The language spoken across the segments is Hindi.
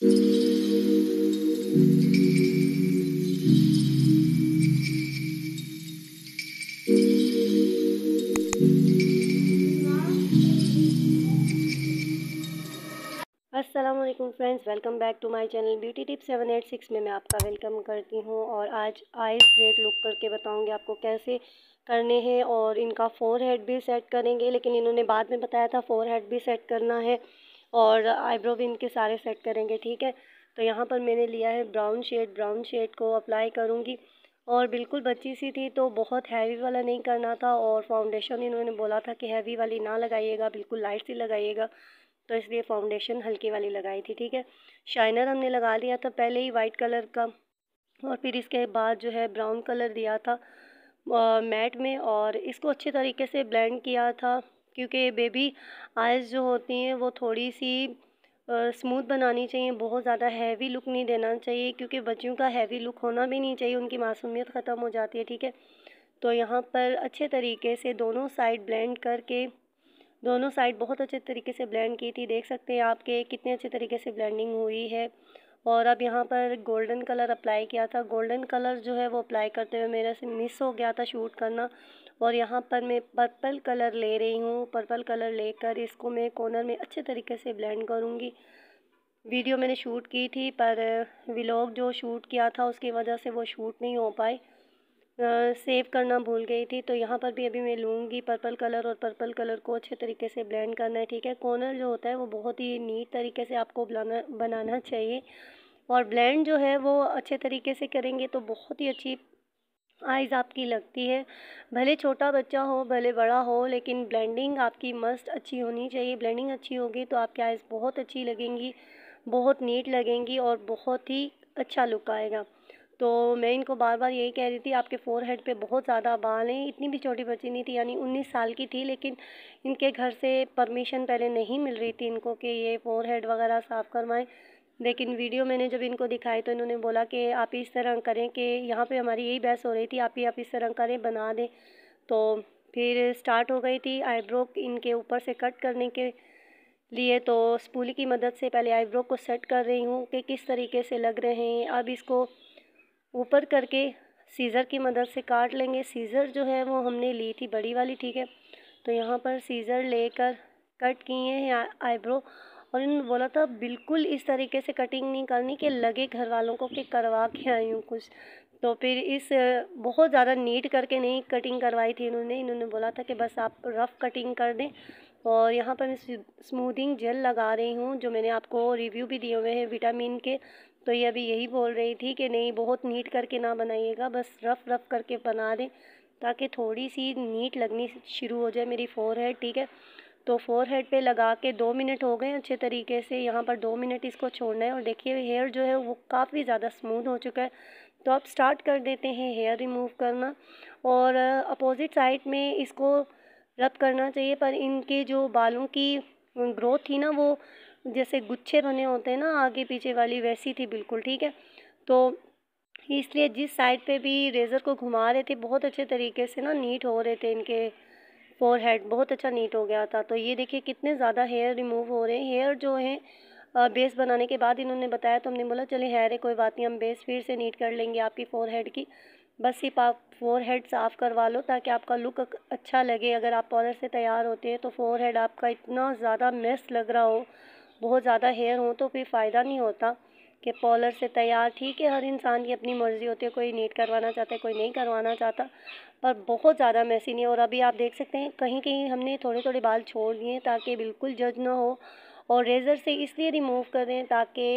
Aslam friends welcome back to my channel beauty tip six में मैं आपका वेलकम करती हूँ और आज आइज ग्रेट लुक करके बताऊँगी आपको कैसे करने हैं और इनका फोर हेड भी सेट करेंगे लेकिन इन्होंने बाद में बताया था फोर हेड भी सेट करना है और आईब्रो भी इनके सारे सेट करेंगे ठीक है तो यहाँ पर मैंने लिया है ब्राउन शेड ब्राउन शेड को अप्लाई करूँगी और बिल्कुल बच्ची सी थी तो बहुत हैवी वाला नहीं करना था और फाउंडेशन इन्होंने बोला था कि हैवी वाली ना लगाइएगा बिल्कुल लाइट सी लगाइएगा तो इसलिए फाउंडेशन हल्की वाली लगाई थी ठीक है शाइनर हमने लगा लिया था पहले ही वाइट कलर का और फिर इसके बाद जो है ब्राउन कलर दिया था मैट में और इसको अच्छे तरीके से ब्लेंड किया था क्योंकि ये बेबी आइज़ जो होती हैं वो थोड़ी सी स्मूथ बनानी चाहिए बहुत ज़्यादा हैवी लुक नहीं देना चाहिए क्योंकि बच्चियों का हैवी लुक होना भी नहीं चाहिए उनकी मासूमियत ख़त्म हो जाती है ठीक है तो यहाँ पर अच्छे तरीके से दोनों साइड ब्लेंड करके दोनों साइड बहुत अच्छे तरीके से ब्लेंड की थी देख सकते हैं आपके कितने अच्छे तरीके से ब्लेंडिंग हुई है और अब यहाँ पर गोल्डन कलर अप्लाई किया था गोल्डन कलर जो है वो अप्लाई करते हुए मेरे से मिस हो गया था शूट करना और यहाँ पर मैं पर्पल कलर ले रही हूँ पर्पल कलर लेकर इसको मैं कॉर्नर में अच्छे तरीके से ब्लेंड करूँगी वीडियो मैंने शूट की थी पर व्लॉग जो शूट किया था उसकी वजह से वो शूट नहीं हो पाए सेव करना भूल गई थी तो यहाँ पर भी अभी मैं लूँगी पर्पल कलर और पर्पल कलर को अच्छे तरीके से ब्लेंड करना है ठीक है कॉर्नर जो होता है वो बहुत ही नीट तरीके से आपको बनाना बनाना चाहिए और ब्लेंड जो है वो अच्छे तरीके से करेंगे तो बहुत ही अच्छी आइज़ आपकी लगती है भले छोटा बच्चा हो भले बड़ा हो लेकिन ब्लेंडिंग आपकी मस्त अच्छी होनी चाहिए ब्लेंडिंग अच्छी होगी तो आपकी आइज़ बहुत अच्छी लगेंगी बहुत नीट लगेंगी और बहुत ही अच्छा लुक आएगा तो मैं इनको बार बार यही कह रही थी आपके फोर हेड पर बहुत ज़्यादा बाल हैं इतनी भी छोटी बच्ची नहीं थी यानी उन्नीस साल की थी लेकिन इनके घर से परमिशन पहले नहीं मिल रही थी इनको कि ये फोर हेड वगैरह साफ़ करवाएँ लेकिन वीडियो मैंने जब इनको दिखाई तो इन्होंने बोला कि आप इस तरह करें कि यहाँ पे हमारी यही बहस हो रही थी आप ही आप इस तरह करें बना दें तो फिर स्टार्ट हो गई थी आईब्रो इनके ऊपर से कट करने के लिए तो स्पूली की मदद से पहले आईब्रो को सेट कर रही हूँ कि किस तरीके से लग रहे हैं अब इसको ऊपर करके सीज़र की मदद से काट लेंगे सीज़र जो है वो हमने ली थी बड़ी वाली ठीक है तो यहाँ पर सीज़र लेकर कट किए हैं आईब्रो और इन्होंने बोला था तो बिल्कुल इस तरीके से कटिंग नहीं करनी कि लगे घर वालों को कि करवा के आई हूँ कुछ तो फिर इस बहुत ज़्यादा नीट करके नहीं कटिंग करवाई थी इन्होंने इन्होंने बोला था कि बस आप रफ़ कटिंग कर दें और यहाँ पर मैं स्मूदिंग जेल लगा रही हूँ जो मैंने आपको रिव्यू भी दिए हुए हैं विटामिन के तो ये अभी यही बोल रही थी कि नहीं बहुत नीट करके ना बनाइएगा बस रफ़ रफ़ करके बना दें ताकि थोड़ी सी नीट लगनी शुरू हो जाए मेरी फोर है ठीक है तो फोर हेड पर लगा के दो मिनट हो गए अच्छे तरीके से यहाँ पर दो मिनट इसको छोड़ना है और देखिए हेयर जो है वो काफ़ी ज़्यादा स्मूथ हो चुका है तो आप स्टार्ट कर देते हैं हेयर रिमूव करना और अपोज़िट साइड में इसको रब करना चाहिए पर इनके जो बालों की ग्रोथ थी ना वो जैसे गुच्छे बने होते हैं ना आगे पीछे वाली वैसी थी बिल्कुल ठीक है तो इसलिए जिस साइड पे भी रेज़र को घुमा रहे थे बहुत अच्छे तरीके से ना नीट हो रहे थे इनके फोर हेड बहुत अच्छा नीट हो गया था तो ये देखिए कितने ज़्यादा हेयर रिमूव हो रहे हैं हेयर जो है बेस बनाने के बाद इन्होंने बताया तो हमने बोला चले हेयर है कोई बात नहीं हम बेस फिर से नीट कर लेंगे आपकी फोर हेड की बस सिर्फ आप फोर हेड साफ़ करवा लो ताकि आपका लुक अच्छा लगे अगर आप पॉलर से तैयार होते हैं तो फोर हेड आपका इतना ज़्यादा मेस लग रहा हो बहुत ज़्यादा हेयर हो तो फिर फ़ायदा नहीं होता कि पॉलर से तैयार ठीक है हर इंसान की अपनी मर्ज़ी होती है कोई नीट करवाना चाहता है कोई नहीं करवाना चाहता पर बहुत ज़्यादा मैसी नहीं और अभी आप देख सकते हैं कहीं कहीं हमने थोड़े थोड़े बाल छोड़ दिए ताकि बिल्कुल जज ना हो और रेज़र से इसलिए रिमूव कर दें ताकि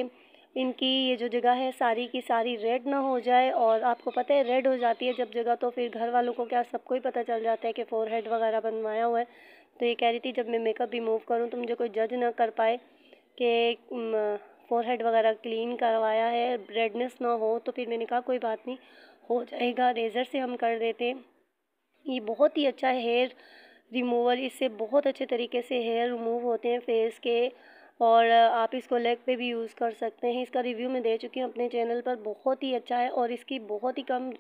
इनकी ये जो जगह है सारी की सारी रेड ना हो जाए और आपको पता है रेड हो जाती है जब जगह तो फिर घर वालों को क्या सबको ही पता चल जाता है कि फ़ोर हेड वगैरह बनवाया हुआ है तो ये कह रही थी जब मैं मेकअप रिमूव करूँ तो मुझे कोई जज ना कर पाए कि फोरहेड वगैरह क्लीन करवाया है रेडनेस ना हो तो फिर मैंने कहा कोई बात नहीं हो जाएगा रेज़र से हम कर देते हैं ये बहुत ही अच्छा हेयर रिमूवल इससे बहुत अच्छे तरीके से हेयर रिमूव होते हैं फेस के और आप इसको लेग पे भी यूज़ कर सकते हैं इसका रिव्यू मैं दे चुकी हूँ अपने चैनल पर बहुत ही अच्छा है और इसकी बहुत ही कम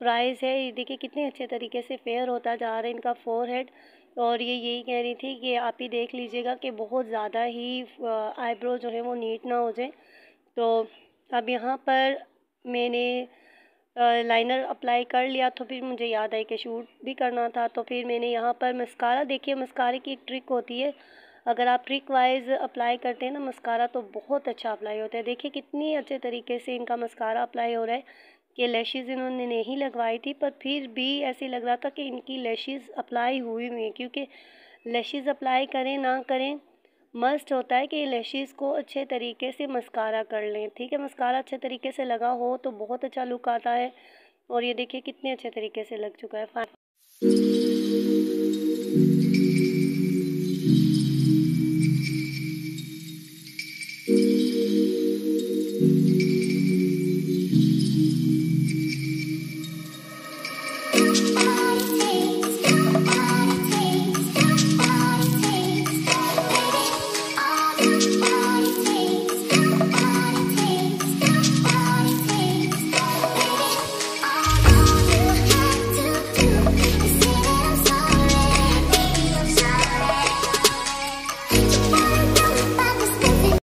प्राइस है ये देखिए कितने अच्छे तरीके से फेयर होता जा रहा है इनका फोर हेड और ये यही कह रही थी कि आप ही देख लीजिएगा कि बहुत ज़्यादा ही आईब्रो जो है वो नीट ना हो जाए तो अब यहाँ पर मैंने लाइनर अप्लाई कर लिया तो फिर मुझे याद आई कि शूट भी करना था तो फिर मैंने यहाँ पर मस्कारा देखिए मस्कारे की एक ट्रिक होती है अगर आप ट्रिक वाइज अप्लाई करते हैं ना मस्कारा तो बहुत अच्छा अप्लाई होता है देखिए कितनी अच्छे तरीके से इनका मस्कारा अप्लाई हो रहा है ये लैशेज़ इन्होंने नहीं लगवाई थी पर फिर भी ऐसे लग रहा था कि इनकी लैशेज़ अप्लाई हुई हुई हैं क्योंकि लैशेज़ अप्लाई करें ना करें मस्ट होता है कि ये लैशेज़ को अच्छे तरीके से मस्कारा कर लें ठीक है मस्कारा अच्छे तरीके से लगा हो तो बहुत अच्छा लुक आता है और ये देखिए कितने अच्छे तरीके से लग चुका है